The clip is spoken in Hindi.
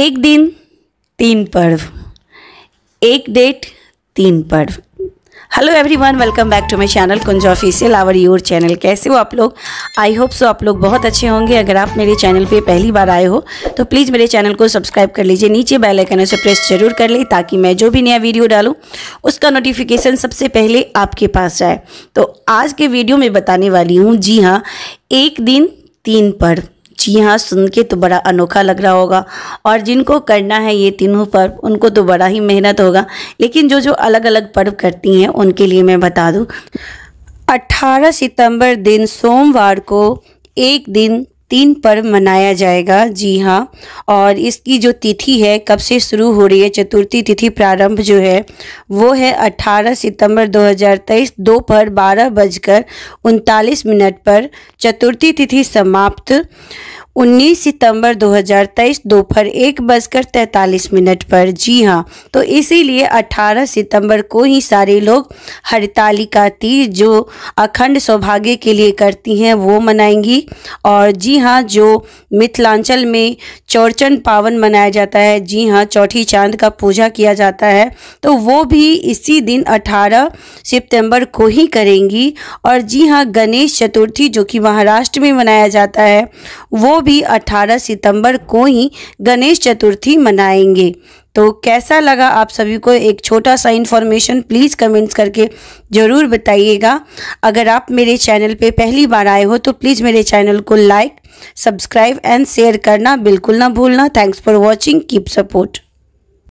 एक दिन तीन पर्व एक डेट तीन पर्व hello everyone welcome back to my channel Kunj official our your channel कैसे हो आप लोग आई होप सो आप लोग बहुत अच्छे होंगे अगर आप मेरे चैनल पे पहली बार आए हो तो प्लीज़ मेरे चैनल को सब्सक्राइब कर लीजिए नीचे बेल आइकन उसे प्रेस जरूर कर लें ताकि मैं जो भी नया वीडियो डालूँ उसका नोटिफिकेशन सबसे पहले आपके पास जाए तो आज के वीडियो में बताने वाली हूँ जी हाँ एक दिन तीन पर्व जी हाँ सुन के तो बड़ा अनोखा लग रहा होगा और जिनको करना है ये तीनों पर्व उनको तो बड़ा ही मेहनत होगा लेकिन जो जो अलग अलग पर्व करती हैं उनके लिए मैं बता दूँ 18 सितंबर दिन सोमवार को एक दिन तीन पर्व मनाया जाएगा जी हाँ और इसकी जो तिथि है कब से शुरू हो रही है चतुर्थी तिथि प्रारंभ जो है वो है 18 सितंबर 2023 दोपहर बारह बजकर उनतालीस मिनट पर चतुर्थी तिथि समाप्त 19 सितंबर 2023 दोपहर एक बजकर तैंतालीस मिनट पर जी हाँ तो इसीलिए 18 सितंबर को ही सारे लोग का तीज जो अखंड सौभाग्य के लिए करती हैं वो मनाएंगी और जी हाँ जो मिथिलांचल में चौरचंद पावन मनाया जाता है जी हाँ चौथी चांद का पूजा किया जाता है तो वो भी इसी दिन 18 सितंबर को ही करेंगी और जी हाँ गणेश चतुर्थी जो कि महाराष्ट्र में मनाया जाता है वो भी 18 सितंबर को ही गणेश चतुर्थी मनाएंगे तो कैसा लगा आप सभी को एक छोटा सा इन्फॉर्मेशन प्लीज़ कमेंट्स करके ज़रूर बताइएगा अगर आप मेरे चैनल पे पहली बार आए हो तो प्लीज़ मेरे चैनल को लाइक सब्सक्राइब एंड शेयर करना बिल्कुल ना भूलना thanks for watching keep support